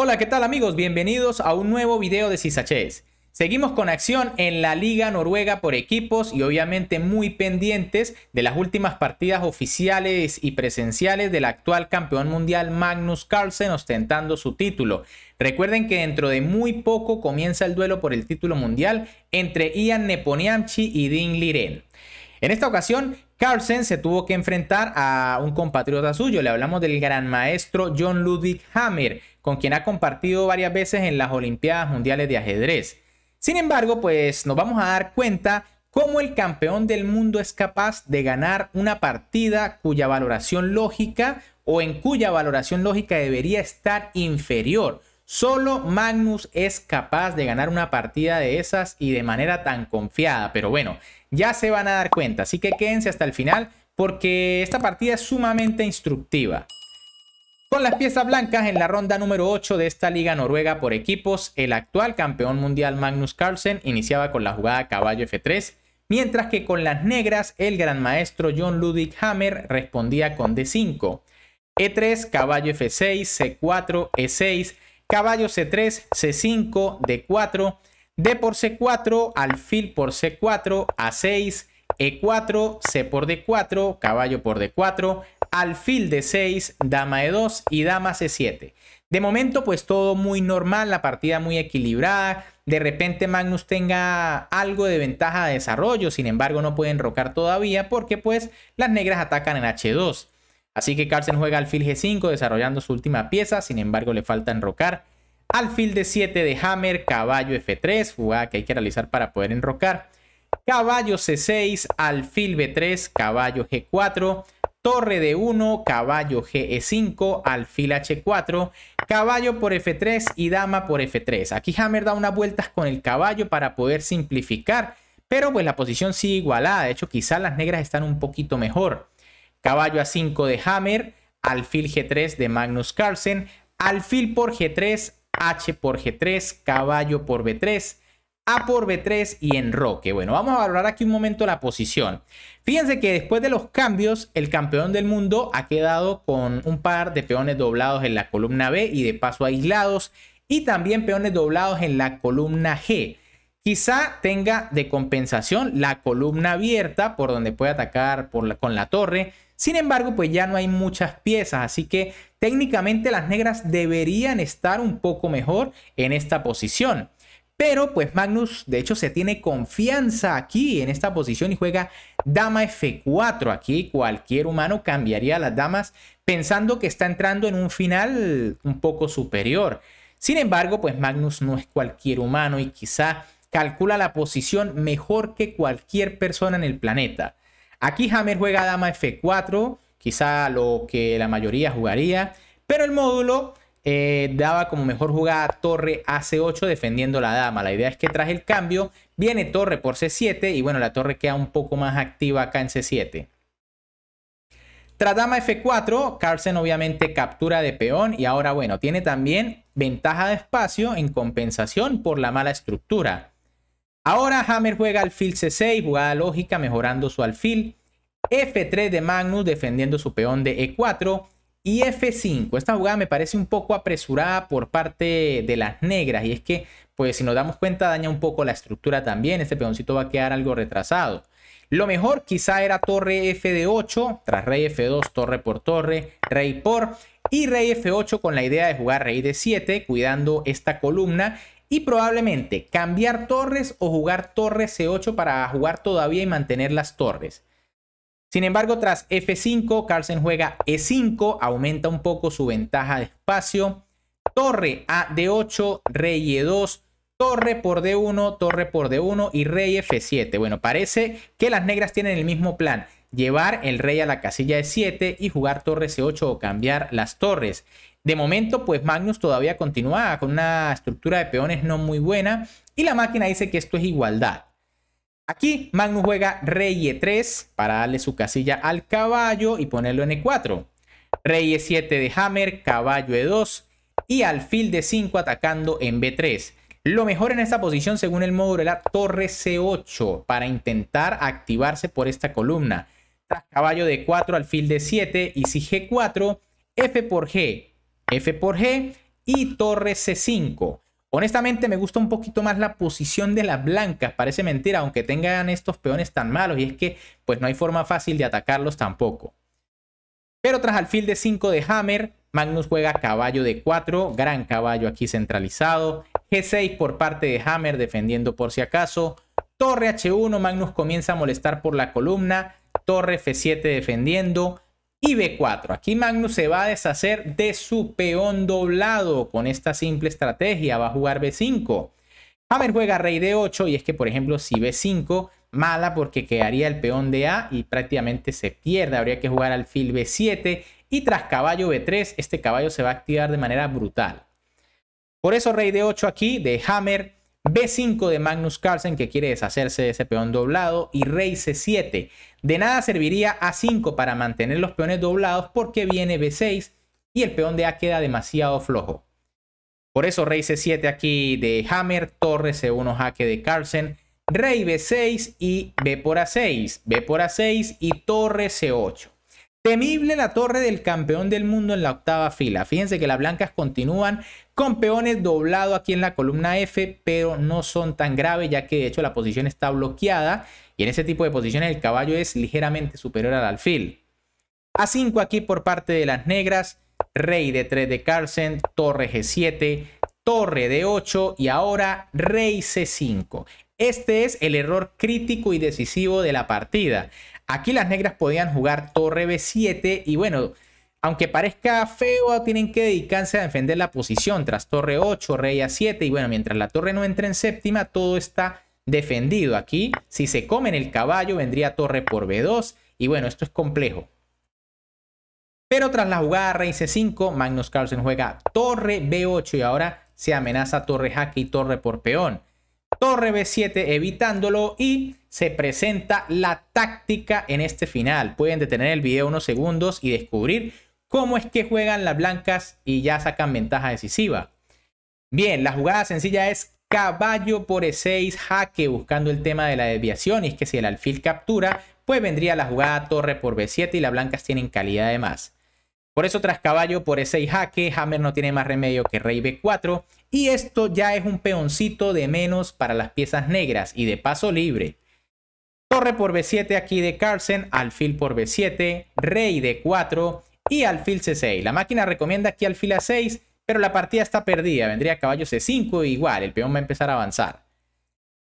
Hola, ¿qué tal amigos? Bienvenidos a un nuevo video de CISACHES. Seguimos con acción en la Liga Noruega por equipos y obviamente muy pendientes de las últimas partidas oficiales y presenciales del actual campeón mundial Magnus Carlsen ostentando su título. Recuerden que dentro de muy poco comienza el duelo por el título mundial entre Ian Neponiamchi y Dean Liren. En esta ocasión, Carlsen se tuvo que enfrentar a un compatriota suyo, le hablamos del gran maestro John Ludwig Hammer, con quien ha compartido varias veces en las Olimpiadas Mundiales de Ajedrez. Sin embargo, pues nos vamos a dar cuenta cómo el campeón del mundo es capaz de ganar una partida cuya valoración lógica o en cuya valoración lógica debería estar inferior. Solo Magnus es capaz de ganar una partida de esas y de manera tan confiada. Pero bueno, ya se van a dar cuenta. Así que quédense hasta el final porque esta partida es sumamente instructiva. Con las piezas blancas en la ronda número 8 de esta liga noruega por equipos, el actual campeón mundial Magnus Carlsen iniciaba con la jugada caballo F3, mientras que con las negras el gran maestro John Ludwig Hammer respondía con D5. E3, caballo F6, C4, E6, caballo C3, C5, D4, D por C4, alfil por C4, A6, E4, C por D4, caballo por D4, alfil de 6, dama e 2 y dama c7. De momento, pues todo muy normal, la partida muy equilibrada. De repente Magnus tenga algo de ventaja de desarrollo, sin embargo no puede enrocar todavía porque pues las negras atacan en H2. Así que Carlsen juega alfil G5 desarrollando su última pieza, sin embargo le falta enrocar. Alfil de 7 de Hammer, caballo F3, jugada que hay que realizar para poder enrocar. Caballo C6, alfil B3, caballo G4 torre de 1, caballo GE5, alfil H4, caballo por F3 y dama por F3. Aquí Hammer da unas vueltas con el caballo para poder simplificar, pero pues la posición sigue igualada. De hecho, quizás las negras están un poquito mejor. Caballo A5 de Hammer, alfil G3 de Magnus Carlsen, alfil por G3, H por G3, caballo por B3, a por B3 y en Roque. Bueno, vamos a valorar aquí un momento la posición. Fíjense que después de los cambios, el campeón del mundo ha quedado con un par de peones doblados en la columna B y de paso aislados y también peones doblados en la columna G. Quizá tenga de compensación la columna abierta por donde puede atacar con la torre. Sin embargo, pues ya no hay muchas piezas, así que técnicamente las negras deberían estar un poco mejor en esta posición. Pero pues Magnus de hecho se tiene confianza aquí en esta posición y juega dama F4. Aquí cualquier humano cambiaría las damas pensando que está entrando en un final un poco superior. Sin embargo, pues Magnus no es cualquier humano y quizá calcula la posición mejor que cualquier persona en el planeta. Aquí Hammer juega dama F4, quizá lo que la mayoría jugaría, pero el módulo eh, daba como mejor jugada torre a C8 defendiendo la dama. La idea es que tras el cambio viene torre por C7 y bueno, la torre queda un poco más activa acá en C7. Tras dama F4, Carlsen obviamente captura de peón y ahora bueno, tiene también ventaja de espacio en compensación por la mala estructura. Ahora Hammer juega alfil C6, jugada lógica mejorando su alfil. F3 de Magnus defendiendo su peón de E4 y F5, esta jugada me parece un poco apresurada por parte de las negras y es que, pues si nos damos cuenta, daña un poco la estructura también, este peoncito va a quedar algo retrasado. Lo mejor quizá era torre F de 8, tras rey F2, torre por torre, rey por y rey F8 con la idea de jugar rey de 7, cuidando esta columna y probablemente cambiar torres o jugar torre C8 para jugar todavía y mantener las torres. Sin embargo, tras F5, Carlsen juega E5, aumenta un poco su ventaja de espacio. Torre a D8, Rey E2, Torre por D1, Torre por D1 y Rey F7. Bueno, parece que las negras tienen el mismo plan. Llevar el rey a la casilla de 7 y jugar torre C8 o cambiar las torres. De momento, pues Magnus todavía continúa con una estructura de peones no muy buena y la máquina dice que esto es igualdad. Aquí Magnus juega rey e3 para darle su casilla al caballo y ponerlo en e4. Rey e7 de hammer, caballo e2 y alfil de 5 atacando en b3. Lo mejor en esta posición según el módulo era torre c8 para intentar activarse por esta columna. caballo de 4, alfil de 7 y si g4, f por g, f por g y torre c5. Honestamente me gusta un poquito más la posición de las blancas, parece mentira, aunque tengan estos peones tan malos y es que pues no hay forma fácil de atacarlos tampoco. Pero tras alfil de 5 de Hammer, Magnus juega caballo de 4, gran caballo aquí centralizado, G6 por parte de Hammer defendiendo por si acaso, torre H1, Magnus comienza a molestar por la columna, torre F7 defendiendo, y B4. Aquí Magnus se va a deshacer de su peón doblado con esta simple estrategia. Va a jugar B5. Hammer juega rey de 8 y es que, por ejemplo, si B5, mala porque quedaría el peón de A y prácticamente se pierde. Habría que jugar al alfil B7 y tras caballo B3, este caballo se va a activar de manera brutal. Por eso rey de 8 aquí de Hammer B5 de Magnus Carlsen que quiere deshacerse de ese peón doblado y rey C7. De nada serviría A5 para mantener los peones doblados porque viene B6 y el peón de A queda demasiado flojo. Por eso rey C7 aquí de Hammer, torre C1 jaque de Carlsen, rey B6 y B por A6, B por A6 y torre C8. Temible la torre del campeón del mundo en la octava fila. Fíjense que las blancas continúan con peones doblado aquí en la columna F, pero no son tan graves ya que de hecho la posición está bloqueada y en ese tipo de posiciones el caballo es ligeramente superior al alfil. A5 aquí por parte de las negras, rey de 3 de Carlsen, torre G7, torre de 8 y ahora rey C5. Este es el error crítico y decisivo de la partida. Aquí las negras podían jugar torre B7 y bueno, aunque parezca feo, tienen que dedicarse a defender la posición tras torre 8, rey a 7 y bueno, mientras la torre no entre en séptima, todo está defendido. Aquí, si se comen el caballo, vendría torre por B2 y bueno, esto es complejo. Pero tras la jugada rey C5, Magnus Carlsen juega torre B8 y ahora se amenaza torre jaque y torre por peón torre B7 evitándolo y se presenta la táctica en este final. Pueden detener el video unos segundos y descubrir cómo es que juegan las blancas y ya sacan ventaja decisiva. Bien, la jugada sencilla es caballo por E6 jaque buscando el tema de la desviación y es que si el alfil captura pues vendría la jugada torre por B7 y las blancas tienen calidad de más. Por eso tras caballo por E6 jaque, Hammer no tiene más remedio que Rey B4 y esto ya es un peoncito de menos para las piezas negras y de paso libre. Torre por B7 aquí de Carlsen, alfil por B7, Rey D4 y alfil C6. La máquina recomienda aquí alfil A6, pero la partida está perdida, vendría caballo C5 igual, el peón va a empezar a avanzar.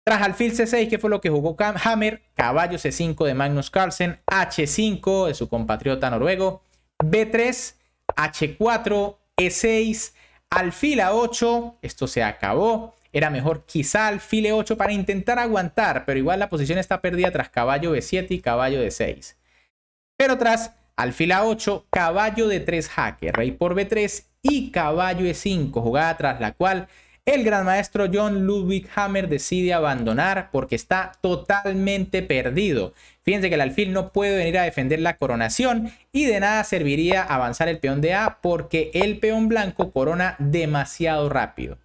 Tras alfil C6, que fue lo que jugó Hammer, caballo C5 de Magnus Carlsen, H5 de su compatriota noruego, B3, H4, E6, alfil A8. Esto se acabó. Era mejor quizá alfil E8 para intentar aguantar, pero igual la posición está perdida tras caballo B7 y caballo D6. Pero tras alfil A8, caballo D3 jaque, rey por B3 y caballo E5, jugada tras la cual el gran maestro John Ludwig Hammer decide abandonar porque está totalmente perdido. Fíjense que el alfil no puede venir a defender la coronación y de nada serviría avanzar el peón de A porque el peón blanco corona demasiado rápido.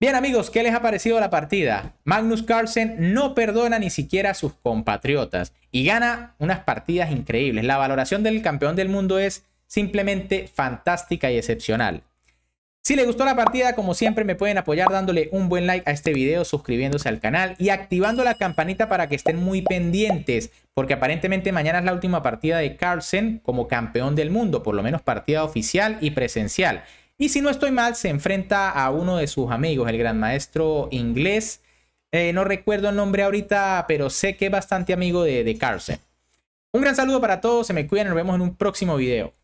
Bien amigos, ¿qué les ha parecido la partida? Magnus Carlsen no perdona ni siquiera a sus compatriotas y gana unas partidas increíbles. La valoración del campeón del mundo es simplemente fantástica y excepcional. Si les gustó la partida, como siempre me pueden apoyar dándole un buen like a este video, suscribiéndose al canal y activando la campanita para que estén muy pendientes, porque aparentemente mañana es la última partida de Carlsen como campeón del mundo, por lo menos partida oficial y presencial. Y si no estoy mal, se enfrenta a uno de sus amigos, el gran maestro inglés. Eh, no recuerdo el nombre ahorita, pero sé que es bastante amigo de, de Carlsen. Un gran saludo para todos, se me cuidan, nos vemos en un próximo video.